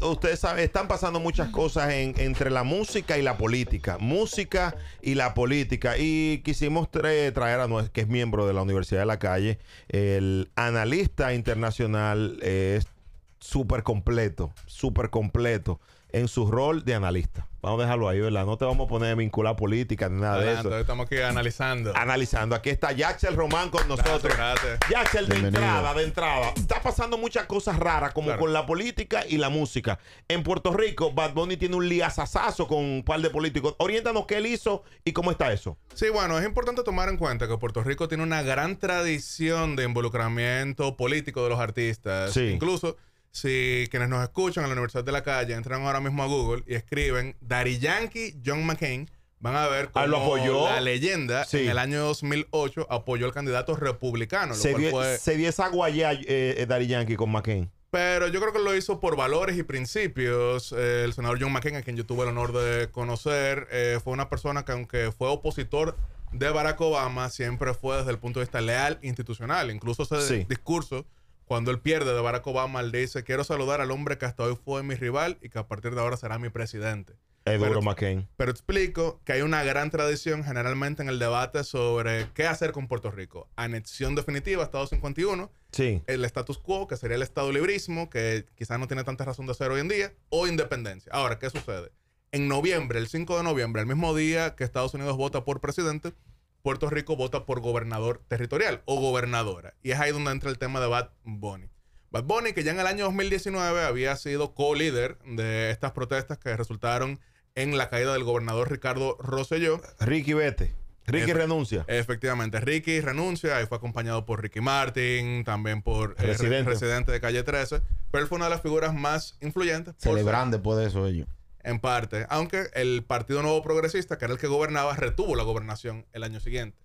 Ustedes saben, están pasando muchas cosas entre la música y la política. Música y la política. Y quisimos traer, a nuestro, que es miembro de la Universidad de la Calle, el analista internacional, eh, es super súper completo, súper completo en su rol de analista. Vamos a dejarlo ahí, ¿verdad? No te vamos a poner a vincular política ni nada de eso. Estamos aquí analizando. Analizando. Aquí está Yachel Román con nosotros. Yachel, de entrada, de entrada. Está pasando muchas cosas raras, como con la política y la música. En Puerto Rico, Bad Bunny tiene un liazazazo con un par de políticos. Oriéntanos qué él hizo y cómo está eso. Sí, bueno, es importante tomar en cuenta que Puerto Rico tiene una gran tradición de involucramiento político de los artistas. Sí. Incluso si quienes nos escuchan en la Universidad de la Calle entran ahora mismo a Google y escriben Daddy Yankee John McCain, van a ver ah, cómo apoyó. la leyenda en el año 2008 apoyó al candidato republicano. se, cual dio, fue... se, dio, esa guayá eh, eh, Daddy Yankee con McCain. Pero yo creo que lo hizo por valores y principios. Eh, el senador John McCain, a quien yo tuve el honor de conocer, eh, fue una persona que aunque fue opositor de Barack Obama, siempre fue desde el punto de vista leal institucional. Incluso ese discurso cuando él pierde de Barack Obama, él dice, quiero saludar al hombre que hasta hoy fue mi rival y que a partir de ahora será mi presidente. Es McCain. Pero explico que hay una gran tradición generalmente en el debate sobre qué hacer con Puerto Rico. Anexión definitiva, Estado 51. Sí. El status quo, que sería el Estado librismo, que quizás no tiene tanta razón de ser hoy en día. O independencia. Ahora, ¿qué sucede? En noviembre, el 5 de noviembre, el mismo día que Estados Unidos vota por presidente, Puerto Rico vota por gobernador territorial o gobernadora. Y es ahí donde entra el tema de Bad Bunny. Bad Bunny, que ya en el año 2019 había sido co-líder de estas protestas que resultaron en la caída del gobernador Ricardo Rosselló. Ricky, vete. Ricky renuncia. Efectivamente, Ricky renuncia y fue acompañado por Ricky Martin, también por el eh, presidente residente. de Calle 13, pero él fue una de las figuras más influyentes. Celebran después de eso ellos. En parte, aunque el Partido Nuevo Progresista, que era el que gobernaba, retuvo la gobernación el año siguiente.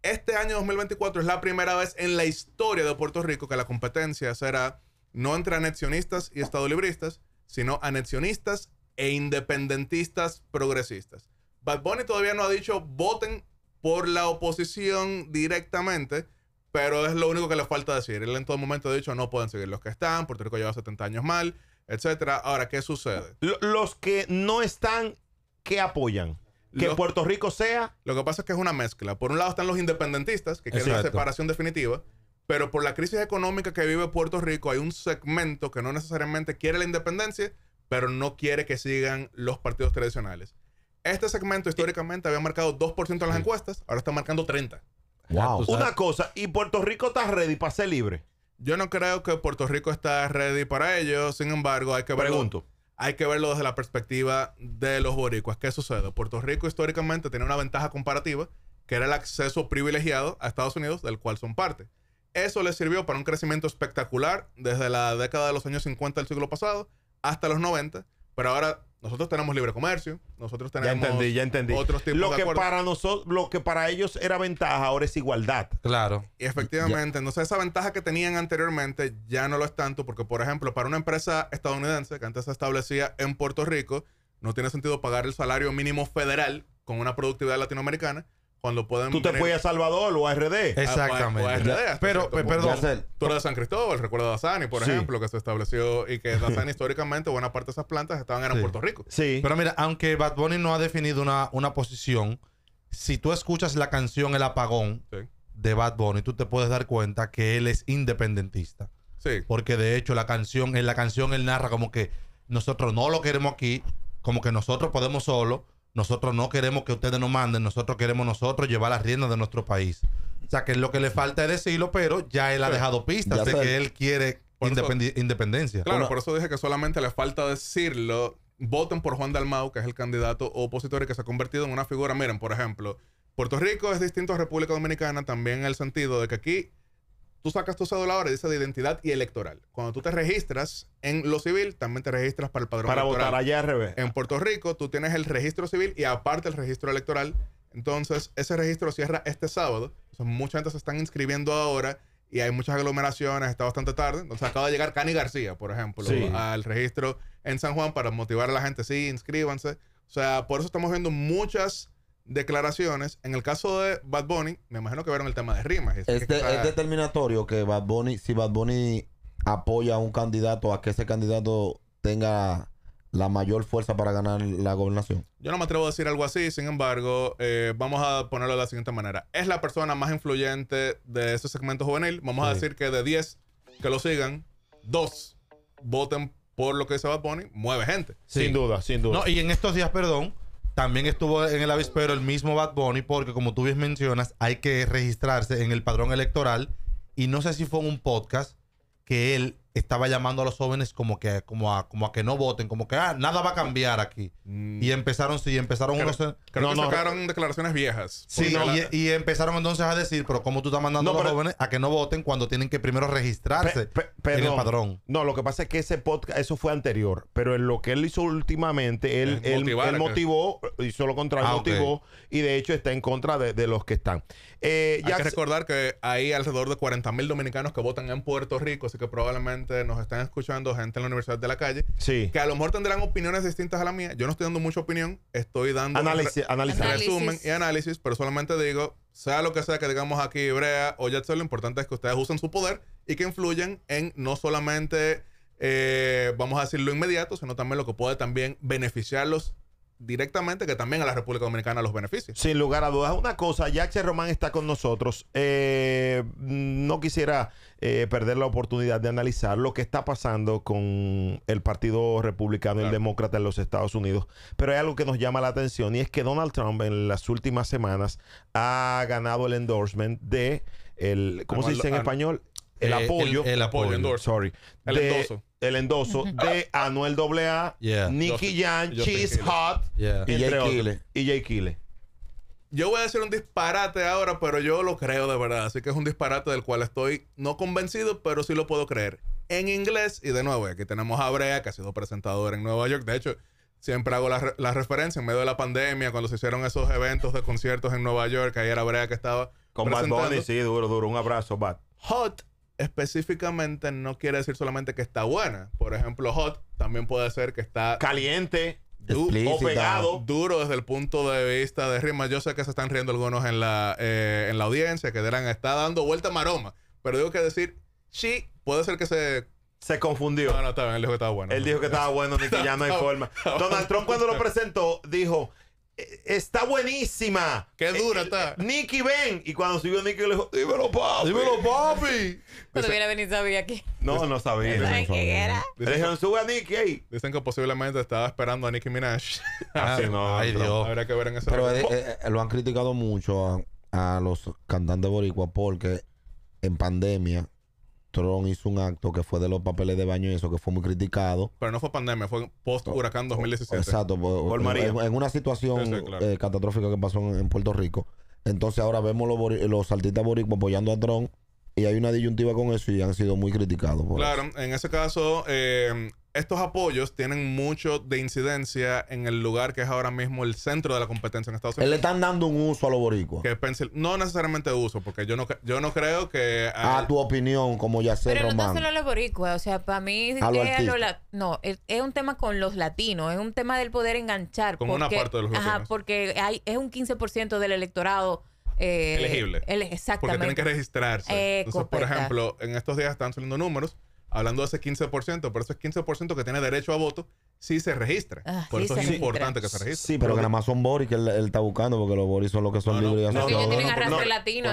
Este año 2024 es la primera vez en la historia de Puerto Rico que la competencia será no entre anexionistas y estadolibristas, sino anexionistas e independentistas progresistas. Bad Bunny todavía no ha dicho voten por la oposición directamente, pero es lo único que le falta decir. Él en todo momento ha dicho no pueden seguir los que están, Puerto Rico lleva 70 años mal, etcétera. Ahora, ¿qué sucede? Los que no están, ¿qué apoyan? que Puerto Rico sea. Lo que pasa es que es una mezcla. Por un lado están los independentistas, que quieren una la separación definitiva, pero por la crisis económica que vive Puerto Rico hay un segmento que no necesariamente quiere la independencia, pero no quiere que sigan los partidos tradicionales. Este segmento eh, históricamente había marcado 2% en las encuestas, ahora está marcando 30. Wow. Una cosa, y Puerto Rico está ready para ser libre. Yo no creo que Puerto Rico está ready para ello. Sin embargo, hay que verlo. Hay que verlo desde la perspectiva de los boricuas. ¿Qué sucede? Puerto Rico históricamente tiene una ventaja comparativa, que era el acceso privilegiado a Estados Unidos, del cual son parte. Eso les sirvió para un crecimiento espectacular desde la década de los años 50 del siglo pasado hasta los 90, pero ahora nosotros tenemos libre comercio, nosotros tenemos otros tipos lo de que para nosotros, lo que para ellos era ventaja, ahora es igualdad. Claro. Y efectivamente, entonces esa ventaja que tenían anteriormente ya no lo es tanto porque, por ejemplo, para una empresa estadounidense que antes se establecía en Puerto Rico, no tiene sentido pagar el salario mínimo federal con una productividad latinoamericana cuando pueden. Tú te puedes a Salvador o a RD. Ah, pues, Exactamente. Pues, a, pero, perdón. Tú eres de San Cristóbal, recuerdo a Dasani, por ejemplo, que se estableció y que Dasani históricamente, buena parte de esas plantas estaban en Puerto Rico. Sí. Pero mira, aunque Bad Bunny no ha definido una, una posición, si tú escuchas la canción El Apagón de Bad Bunny, tú te puedes dar cuenta que él es independentista. Sí. Porque de hecho la canción, en la canción él narra como que nosotros no lo queremos aquí, como que nosotros podemos solo nosotros no queremos que ustedes nos manden, nosotros queremos nosotros llevar las riendas de nuestro país. O sea, que lo que le falta es decirlo, pero ya él ha dejado pistas de que él quiere independencia. Claro, por eso dije que solamente le falta decirlo. Voten por Juan Dalmau, que es el candidato opositor y que se ha convertido en una figura. Miren, por ejemplo, Puerto Rico es distinto a República Dominicana también en el sentido de que aquí tú sacas tu cédula ahora, dice de identidad y electoral. Cuando tú te registras en lo civil, también te registras para el padrón para electoral. Para votar allá al revés. En Puerto Rico, tú tienes el registro civil y aparte el registro electoral. Entonces, ese registro cierra este sábado. mucha gente se están inscribiendo ahora y hay muchas aglomeraciones, está bastante tarde. Entonces, acaba de llegar Cani García, por ejemplo, al registro en San Juan para motivar a la gente. Sí, inscríbanse. O sea, por eso estamos viendo muchas declaraciones. En el caso de Bad Bunny, me imagino que vieron el tema de rimas. Es, determinatorio que Bad Bunny, si Bad Bunny apoya a un candidato, a que ese candidato tenga la mayor fuerza para ganar la gobernación. Yo no me atrevo a decir algo así, sin embargo, eh, vamos a ponerlo de la siguiente manera. Es la persona más influyente de ese segmento juvenil. Vamos a decir que de 10 que lo sigan, 2 voten por lo que dice Bad Bunny, mueve gente. Sin duda, sin duda. y en estos días, perdón, también estuvo en el avispero el mismo Bad Bunny porque, como tú bien mencionas, hay que registrarse en el padrón electoral y no sé si fue un podcast que él estaba llamando a los jóvenes como que como a, como a que no voten, como que ah, nada va a cambiar aquí. Mm. Y empezaron sí, empezaron creo, unos que no, sacaron declaraciones viejas. Sí, y, empezaron entonces a decir, pero cómo tú estás mandando a los jóvenes a que no voten cuando tienen que primero registrarse padrón. No, lo que pasa es que ese podcast eso fue anterior, pero en lo que él hizo últimamente él él, motivó hizo lo contrario, ah, motivó y de hecho está en contra de, los que están. Eh, hay que recordar que hay alrededor de 40 mil dominicanos que votan en Puerto Rico, así que probablemente nos están escuchando gente en la universidad de la calle, que a lo mejor tendrán opiniones distintas a la mía. Yo no estoy dando mucha opinión, estoy dando análisis, resumen y análisis, pero solamente digo, sea lo que sea que digamos aquí, Brea o Jetson, lo importante es que ustedes usen su poder y que influyan en no solamente, eh, vamos a decir, lo inmediato, sino también lo que puede también beneficiarlos directamente que también a la República Dominicana los beneficios. Sin lugar a dudas. Una cosa, que Román está con nosotros. Eh, no quisiera eh, perder la oportunidad de analizar lo que está pasando con el Partido Republicano y el Demócrata en los Estados Unidos. Pero hay algo que nos llama la atención y es que Donald Trump en las últimas semanas ha ganado el endorsement de el, ¿cómo se dice en español? Eh, el apoyo. El, apoyo, El el endoso de Anuel AA, Nicky Jan, Cheese Hot, Y Jay Yo voy a decir un disparate ahora, pero yo lo creo de verdad. Así que es un disparate del cual estoy no convencido, pero sí lo puedo creer. En inglés, y de nuevo, aquí tenemos a Brea, que ha sido presentador en Nueva York. De hecho, siempre hago la, referencia en medio de la pandemia, cuando se hicieron esos eventos de conciertos en Nueva York. Ahí era Brea que estaba. Con Bad sí, duro, duro. Un abrazo, Bad. Hot específicamente no quiere decir solamente que está buena. Por ejemplo, hot también puede ser que está caliente o pegado. Duro desde el punto de vista de rima. Yo sé que se están riendo algunos en la, eh, en la audiencia que dirán, está dando vuelta maroma. Pero digo que decir, sí, puede ser que se se confundió. No, no, está bien, él dijo que estaba bueno. Él dijo que estaba bueno, ni que ya no hay forma. Donald Trump cuando lo presentó dijo, está buenísima. Qué eh, dura eh, está. Eh, Nicky, ven. Y cuando subió Nicky, le dijo, dímelo, papi. Dímelo, papi. Cuando viene a venir, sabía aquí. No, no sabía. Le dijeron, sube a Nicky ahí. Dicen que posiblemente estaba esperando a Nicki Minaj. Así ah, no. Ay, Dios. No. Habrá que ver en ese Pero lo han criticado mucho a, los cantantes boricuas porque en pandemia Tron hizo un acto que fue de los papeles de baño y eso, que fue muy criticado. Pero no fue pandemia, fue post-huracán 2017. Exacto, pues, oh, En, una situación eh, catastrófica que pasó en, Puerto Rico. Entonces ahora vemos los, los artistas boricuas apoyando a Tron y hay una disyuntiva con eso y han sido muy criticados. claro, en ese caso, eh, estos apoyos tienen mucho de incidencia en el lugar que es ahora mismo el centro de la competencia en Estados eh, Unidos. Le están dando un uso a los boricuas. Que no necesariamente uso, porque yo no, yo no creo que... A tu opinión, como ya sé, Pero no solo a los boricuas, o sea, para mí no, es, un tema con los latinos, es un tema del poder enganchar. Con porque, una parte de los latinos. porque es un 15% del electorado eh, elegible. exactamente. Porque tienen que registrarse. Eh, Entonces, por ejemplo, en estos días están saliendo números hablando de ese 15%, pero es 15% que tiene derecho a voto, sí se registra. Ah, por eso es importante que se registre. Sí, pero que nada más son Boris que él, está buscando, porque los Boris son los que son libres. No, no, ellos tienen arrastre latino,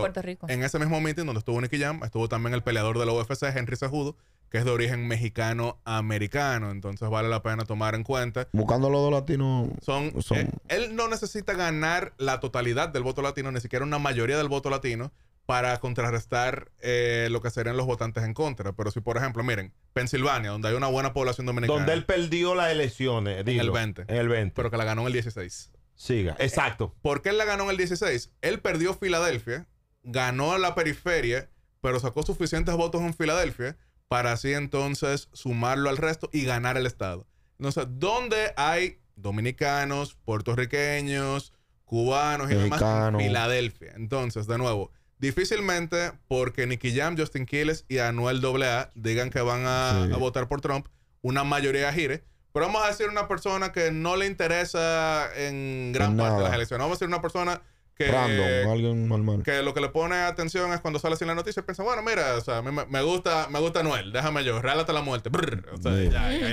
Puerto Rico. En ese mismo meeting donde estuvo Nicky Jam, estuvo también el peleador de la UFC, Henry Cejudo, que es de origen mexicano-americano. Entonces vale la pena tomar en cuenta. Buscando los dos latinos. Son, eh, él no necesita ganar la totalidad del voto latino, ni siquiera una mayoría del voto latino, para contrarrestar eh, lo que serían los votantes en contra. Pero si, por ejemplo, miren, Pensilvania, donde hay una buena población dominicana. Donde él perdió las elecciones, en el 20. En el 20. Pero que la ganó en el 16. Siga, eh, exacto. ¿Por qué él la ganó en el 16? Él perdió Filadelfia, ganó la periferia, pero sacó suficientes votos en Filadelfia para así entonces sumarlo al resto y ganar el Estado. Entonces, ¿dónde hay dominicanos, puertorriqueños, cubanos y demás? Filadelfia. Entonces, de nuevo, Difícilmente porque Nikki Jam, Justin Quiles y Anuel AA digan que van a, votar por Trump, una mayoría gire. Pero vamos a decir una persona que no le interesa en gran parte las elecciones. Vamos a decir una persona que, Random, alguien Que lo que le pone atención es cuando sale así la noticia y piensa, bueno, mira, o sea, me, gusta, me gusta Noel, déjame yo, relata la muerte.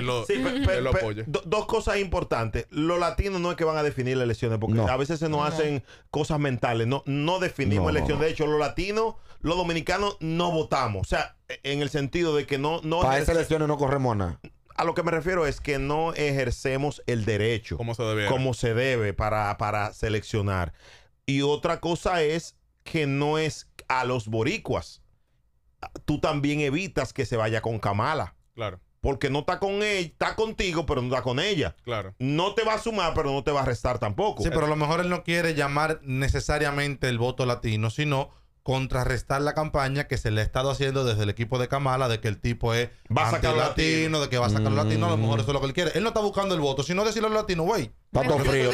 lo, dos cosas importantes. Los latinos no es que van a definir las elecciones, porque a veces se nos hacen cosas mentales. No, no definimos elecciones. De hecho, los latinos, los dominicanos no votamos. O sea, en el sentido de que no. no Para esas elecciones no corremos nada. A lo que me refiero es que no ejercemos el derecho como se debe, como se debe para, para seleccionar. Y otra cosa es que no es a los boricuas. Tú también evitas que se vaya con Kamala. Claro. Porque no está con él, e, está contigo, pero no está con ella. Claro. No te va a sumar, pero no te va a restar tampoco. Sí, pero a lo mejor él no quiere llamar necesariamente el voto latino, sino contrarrestar la campaña que se le ha estado haciendo desde el equipo de Kamala de que el tipo es va sacar latino, de que va a sacar latino, a lo mejor eso es lo que él quiere. Él no está buscando el voto, sino decirle al latino, güey. frío,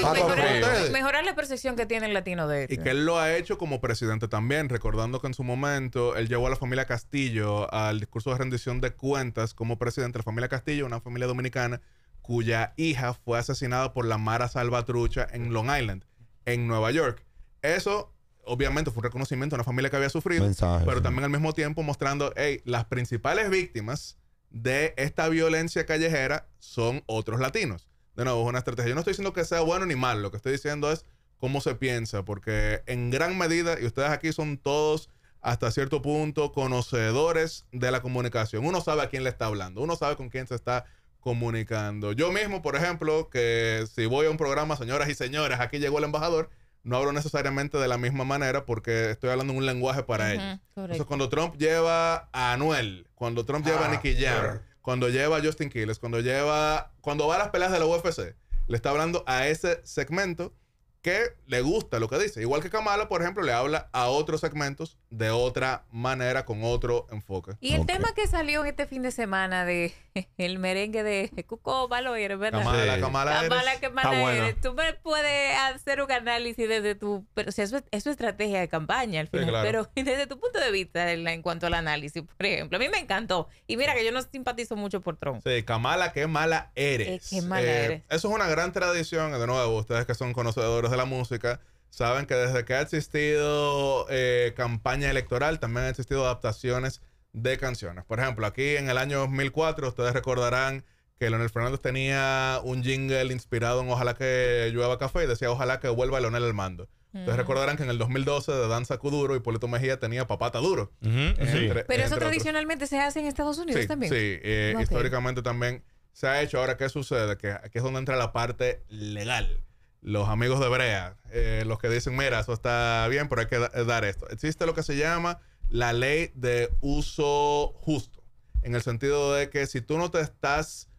Mejorar la percepción que tiene el latino de él. Este. Y que él lo ha hecho como presidente también, recordando que en su momento él llevó a la familia Castillo al discurso de rendición de cuentas como presidente de la familia Castillo, una familia dominicana cuya hija fue asesinada por la Mara Salvatrucha en Long Island, en Nueva York. Eso obviamente fue un reconocimiento a una familia que había sufrido, pero también al mismo tiempo mostrando, hey, las principales víctimas de esta violencia callejera son otros latinos. De nuevo, una estrategia. Yo no estoy diciendo que sea bueno ni mal, lo que estoy diciendo es cómo se piensa, porque en gran medida, y ustedes aquí son todos hasta cierto punto conocedores de la comunicación. Uno sabe a quién le está hablando, uno sabe con quién se está comunicando. Yo mismo, por ejemplo, que si voy a un programa, señoras y señores, aquí llegó el embajador, no hablo necesariamente de la misma manera porque estoy hablando en un lenguaje para ellos. Entonces, cuando Trump lleva a Anuel, cuando Trump lleva a ah, Nicky Jam, cuando lleva a Justin Quiles, cuando lleva. Cuando va a las peleas de la UFC, le está hablando a ese segmento que le gusta lo que dice. Igual que Kamala, por ejemplo, le habla a otros segmentos de otra manera, con otro enfoque. Y el tema que salió en este fin de semana de el merengue de Cuco eres ¿verdad? Kamala, Kamala, Kamala, eres. eres. Tú puedes hacer un análisis desde tu... Pero, si eso, es, su estrategia de campaña al final. Pero desde tu punto de vista en cuanto al análisis, por ejemplo. A mí me encantó. Y mira que yo no simpatizo mucho por Trump. Sí, Kamala, que mala eres. Eh, eh, eres. Eso es una gran tradición. De nuevo, ustedes que son conocedores de la música, saben que desde que ha existido eh, campaña electoral, también han existido adaptaciones de canciones. Por ejemplo, aquí en el año 2004, ustedes recordarán que Leonel Fernández tenía un jingle inspirado en Ojalá que llueva café y decía Ojalá que vuelva Leonel al mando. Ustedes recordarán que en el 2012 de Danza Cuduro, Polito Mejía tenía Papata Duro. Pero eso tradicionalmente se hace en Estados Unidos también. Sí, eh, históricamente también se ha hecho. Ahora, ¿qué sucede? Que aquí es donde entra la parte legal los amigos de Brea, eh, los que dicen, mira, eso está bien, pero hay que eh, dar esto. Existe lo que se llama la ley de uso justo, en el sentido de que si tú no te estás,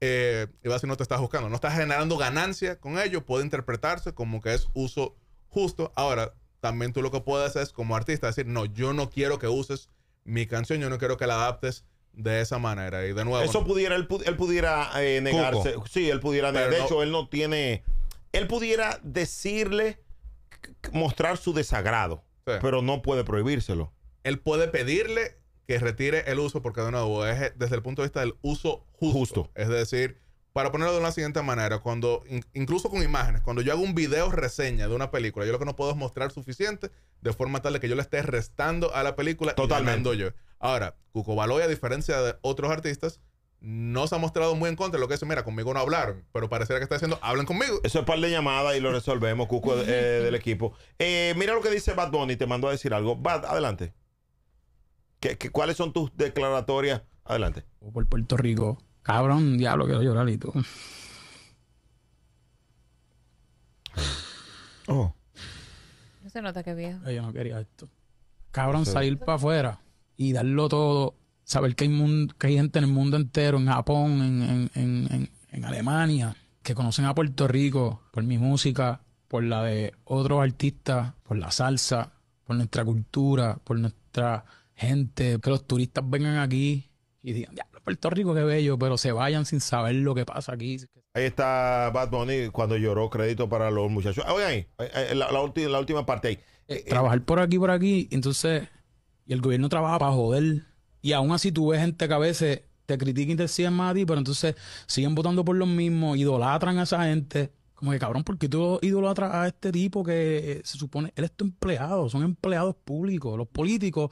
eh, iba a no te estás buscando, no estás generando ganancia con ello, puede interpretarse como que es uso justo. Ahora, también tú lo que puedes es como artista decir, no, yo no quiero que uses mi canción, yo no quiero que la adaptes de esa manera. Y de nuevo... Eso pudiera, él, pudiera eh, negarse. Sí, él pudiera negarse. De hecho, él no tiene él pudiera decirle, mostrar su desagrado, pero no puede prohibírselo. Él puede pedirle que retire el uso, porque de nuevo, es desde el punto de vista del uso justo. Es decir, para ponerlo de una siguiente manera, cuando incluso con imágenes, cuando yo hago un video reseña de una película, yo lo que no puedo es mostrar suficiente de forma tal de que yo le esté restando a la película Totalmente. yo. Ahora, Cuco Baloy, a diferencia de otros artistas, no se ha mostrado muy en contra lo que es mira, conmigo no hablaron, pero pareciera que está diciendo, ¡Hablan conmigo. Eso es par de llamadas y lo resolvemos, Cuco eh, del equipo. Eh, mira lo que dice Bad Bunny, te mandó a decir algo. Bad, adelante. ¿Qué, cuáles son tus declaratorias? Adelante. Por Puerto Rico. Cabrón, diablo, quiero llorar y tú. Oh. oh. No se nota que viejo. Yo no quería esto. Cabrón, salir para afuera y darlo todo saber que hay, hay gente en el mundo entero, en Japón, en, Alemania, que conocen a Puerto Rico por mi música, por la de otros artistas, por la salsa, por nuestra cultura, por nuestra gente, que los turistas vengan aquí y digan, Puerto Rico qué bello, pero se vayan sin saber lo que pasa aquí. Ahí está Bad Bunny cuando lloró crédito para los muchachos. Ah, oigan ahí, eh, eh, la, la, última, parte ahí. Eh, Trabajar por aquí, por aquí, entonces, y el gobierno trabaja para joder y aún así tú ves gente que a veces te critica y te siguen más a ti, pero entonces siguen votando por los mismos, idolatran a esa gente. Como que cabrón, ¿por qué tú idolatras a este tipo que eh, se supone, él es tu empleado, son empleados públicos, los políticos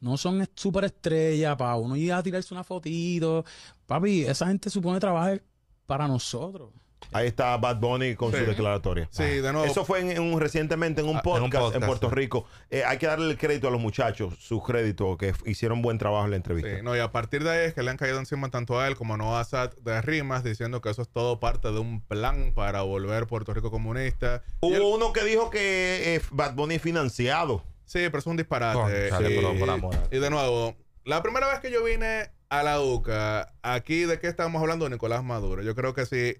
no son superestrellas para uno ir a tirarse una fotito. Papi, esa gente supone trabajar para nosotros. Ahí está Bad Bunny con su declaratoria. Sí, de ah. nuevo. Eso fue recientemente ah, en un, podcast, en Puerto Rico. Eh, hay que darle el crédito a los muchachos, su crédito, que hicieron buen trabajo en la entrevista. no, y a partir de ahí es que le han caído encima tanto a él como a Noah de Rimas, diciendo que eso es todo parte de un plan para volver Puerto Rico comunista. Hubo uno que dijo que eh, Bad Bunny es financiado. Sí, pero es un disparate. y, de nuevo, la primera vez que yo vine a la UCA, aquí de qué estamos hablando, Nicolás Maduro. Yo creo que si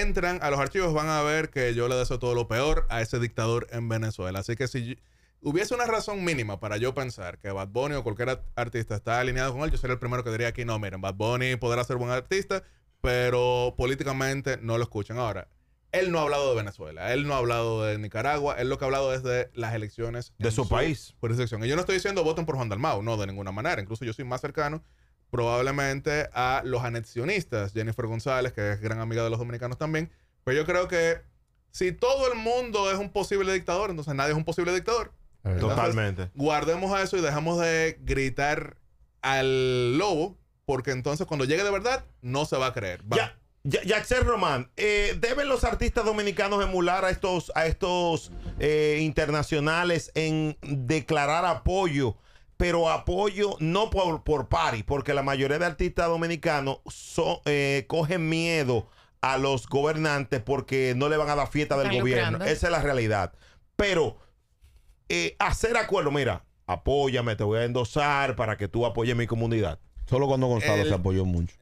entran a los archivos van a ver que yo le deseo todo lo peor a ese dictador en Venezuela. Así que si hubiese una razón mínima para yo pensar que Bad Bunny o cualquier artista está alineado con él, yo sería el primero que diría aquí, no, miren, Bad Bunny podrá ser buen artista, pero políticamente no lo escuchan. Ahora, él no ha hablado de Venezuela, él no ha hablado de Nicaragua, él lo que ha hablado es de las elecciones de su, país país. Y yo no estoy diciendo voten por Juan Dalmau, no, de ninguna manera. Incluso yo soy más cercano probablemente a los anexionistas, Jennifer González, que es gran amiga de los dominicanos también. Pero pues yo creo que si todo el mundo es un posible dictador, entonces nadie es un posible dictador. Totalmente. Guardemos eso y dejamos de gritar al lobo, porque entonces cuando llegue de verdad, no se va a creer. Ya. Román, eh, ¿deben los artistas dominicanos emular a estos, a estos eh, internacionales en declarar apoyo pero apoyo no por, por pari, porque la mayoría de artistas dominicanos eh, cogen miedo a los gobernantes porque no le van a dar fiesta del gobierno. Esa es la realidad. Pero eh, hacer acuerdo, mira, apóyame, te voy a endosar para que tú apoyes mi comunidad. Solo cuando Gonzalo se apoyó mucho.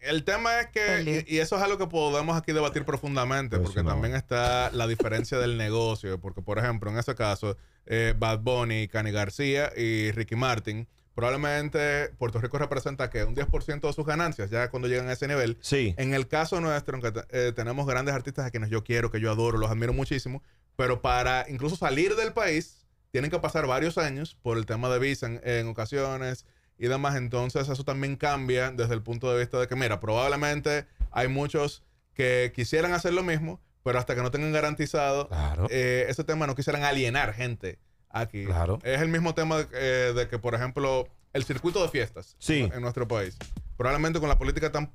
El tema es que, y, eso es algo que podemos aquí debatir profundamente, porque también está la diferencia del negocio, porque por ejemplo, en ese caso, eh, Bad Bunny, Cani García y Ricky Martin. Probablemente Puerto Rico representa que un 10% de sus ganancias, ya cuando llegan a ese nivel. Sí. En el caso nuestro, aunque eh, tenemos grandes artistas a quienes yo quiero, que yo adoro, los admiro muchísimo, pero para incluso salir del país, tienen que pasar varios años por el tema de visa en, ocasiones y demás. Entonces, eso también cambia desde el punto de vista de que, mira, probablemente hay muchos que quisieran hacer lo mismo, pero hasta que no tengan garantizado eh, ese tema, no quisieran alienar gente aquí. Claro. Es el mismo tema eh, de, que, por ejemplo, el circuito de fiestas en nuestro país. Probablemente con la política tan,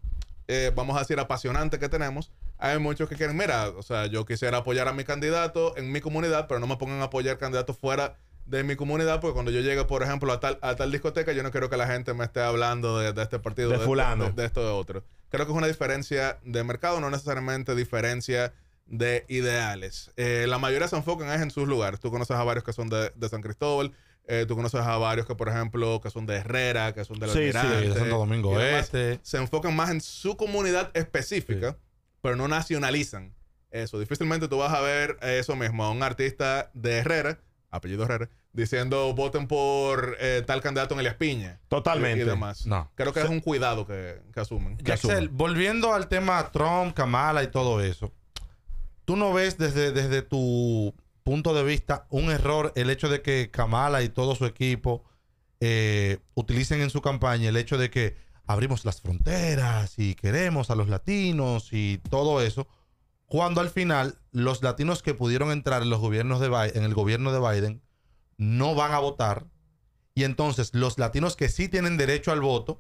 eh, vamos a decir, apasionante que tenemos, hay muchos que quieren, mira, o sea, yo quisiera apoyar a mi candidato en mi comunidad, pero no me pongan a apoyar candidatos fuera de mi comunidad, porque cuando yo llegue, por ejemplo, a tal, a tal discoteca, yo no quiero que la gente me esté hablando de, este partido, de, fulano, de, esto, de otro. Creo que es una diferencia de mercado, no necesariamente diferencia de ideales. Eh, la mayoría se enfocan en sus lugares. Tú conoces a varios que son de, San Cristóbal, eh, tú conoces a varios que, por ejemplo, que son de Herrera, que son de la de Santo Domingo Este. Se enfocan más en su comunidad específica, pero no nacionalizan eso. Difícilmente tú vas a ver eso mismo, a un artista de Herrera, apellido Herrera, diciendo voten por eh, tal candidato en el Piña Totalmente. Y, demás. No. Creo que es un cuidado que, asumen. volviendo al tema Trump, Kamala y todo eso tú no ves desde, desde tu punto de vista un error el hecho de que Kamala y todo su equipo eh, utilicen en su campaña el hecho de que abrimos las fronteras y queremos a los latinos y todo eso, cuando al final los latinos que pudieron entrar en, los gobiernos de en el gobierno de Biden no van a votar y entonces los latinos que sí tienen derecho al voto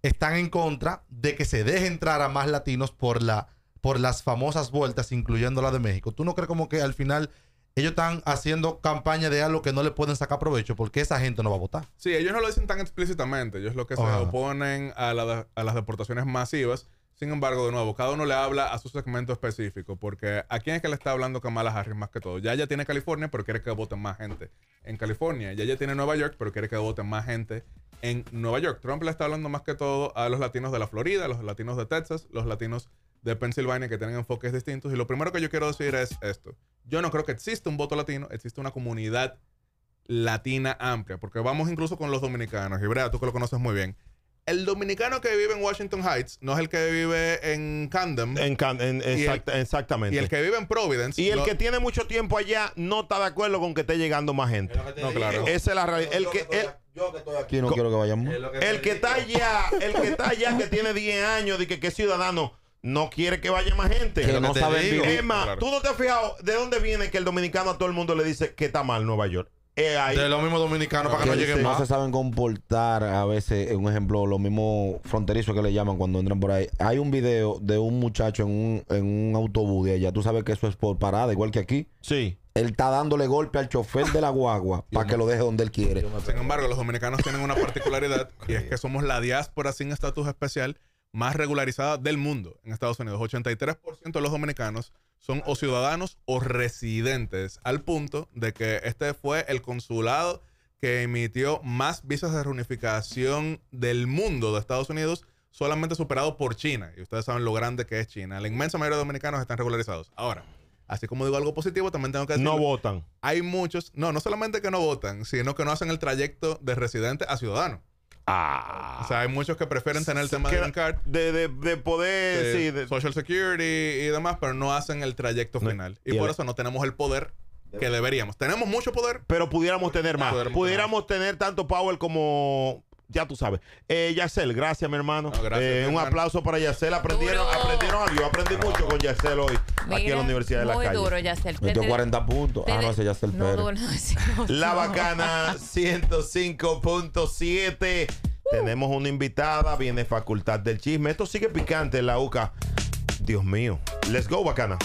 están en contra de que se deje entrar a más latinos por la por las famosas vueltas, incluyendo la de México. ¿Tú no crees como que al final ellos están haciendo campaña de algo que no le pueden sacar provecho porque esa gente no va a votar. Sí, ellos no lo dicen tan explícitamente. Ellos lo que se oponen a, las deportaciones masivas. Sin embargo, de nuevo, cada uno le habla a su segmento específico, porque ¿a quién es que le está hablando Kamala Harris más que todo? Ya ella tiene California, pero quiere que voten más gente en California. Ya ella tiene Nueva York, pero quiere que voten más gente en Nueva York. Trump le está hablando más que todo a los latinos de la Florida, los latinos de Texas, los latinos de Pensilvania que tienen enfoques distintos. Y lo primero que yo quiero decir es esto. Yo no creo que exista un voto latino, existe una comunidad latina amplia, porque vamos incluso con los dominicanos. Y Brea, tú que lo conoces muy bien. El dominicano que vive en Washington Heights no es el que vive en Camden. En, exactamente. Y el que vive en Providence. Y el que tiene mucho tiempo allá no está de acuerdo con que esté llegando más gente. No, claro. Esa es la realidad. El que, yo que estoy aquí no quiero que vayamos. El que está allá, el que está allá que tiene 10 años, y que es ciudadano no quiere que vaya más gente. Que no sabe. tú no te has fijado de dónde viene que el dominicano a todo el mundo le dice que está mal Nueva York. Eh, ahí. De los mismos dominicanos para que, no lleguen más. No se saben comportar a veces, un ejemplo, los mismos fronterizos que le llaman cuando entran por ahí. Hay un video de un muchacho en un, en un autobús de allá. Tú sabes que eso es por parada, igual que aquí. Sí él está dándole golpe al chofer de la guagua para que lo deje donde él quiere. Sin embargo, los dominicanos tienen una particularidad y es que somos la diáspora sin estatus especial más regularizada del mundo en Estados Unidos. 83% de los dominicanos son o ciudadanos o residentes, al punto de que este fue el consulado que emitió más visas de reunificación del mundo de Estados Unidos, solamente superado por China. Y ustedes saben lo grande que es China. La inmensa mayoría de dominicanos están regularizados. Ahora, así como digo algo positivo, también tengo que decir... No votan. Hay muchos, no, no solamente que no votan, sino que no hacen el trayecto de residente a ciudadano. Ah. O sea, hay muchos que prefieren tener el tema de De, poder, Social Security y demás, pero no hacen el trayecto final. Y, por eso no tenemos el poder que deberíamos. Tenemos mucho poder. Pero pudiéramos tener más. Pudiéramos, pudiéramos tener tanto power como ya tú sabes. Eh, Yacel, gracias, mi hermano. Eh, un aplauso para Yacel. Aprendieron, aprendieron algo. Yo aprendí mucho con Yacel hoy aquí en la Universidad de la Calle. Muy duro, Yacel. Metió 40 puntos. Ah, no, ese Yacel Pérez. Duro, la bacana 105.7. Uh. Tenemos una invitada, viene Facultad del Chisme. Esto sigue picante en la UCA. Dios mío. Let's go, bacana.